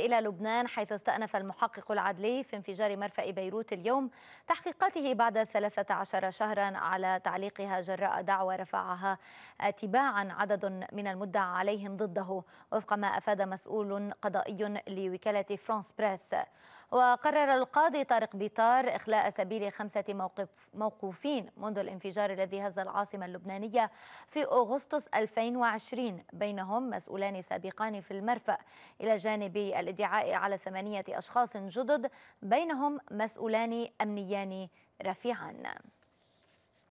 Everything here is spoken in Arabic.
إلى لبنان حيث استأنف المحقق العدلي في انفجار مرفأ بيروت اليوم تحقيقاته بعد 13 شهرا على تعليقها جراء دعوى رفعها تباعا عدد من المدعى عليهم ضده وفق ما أفاد مسؤول قضائي لوكالة فرانس بريس وقرر القاضي طارق بيطار إخلاء سبيل خمسة موقف موقوفين منذ الانفجار الذي هز العاصمة اللبنانية في أغسطس 2020 بينهم مسؤولان سابقان في المرفأ إلى جانب الادعاء على ثمانية أشخاص جدد بينهم مسؤولان أمنيان رفيعان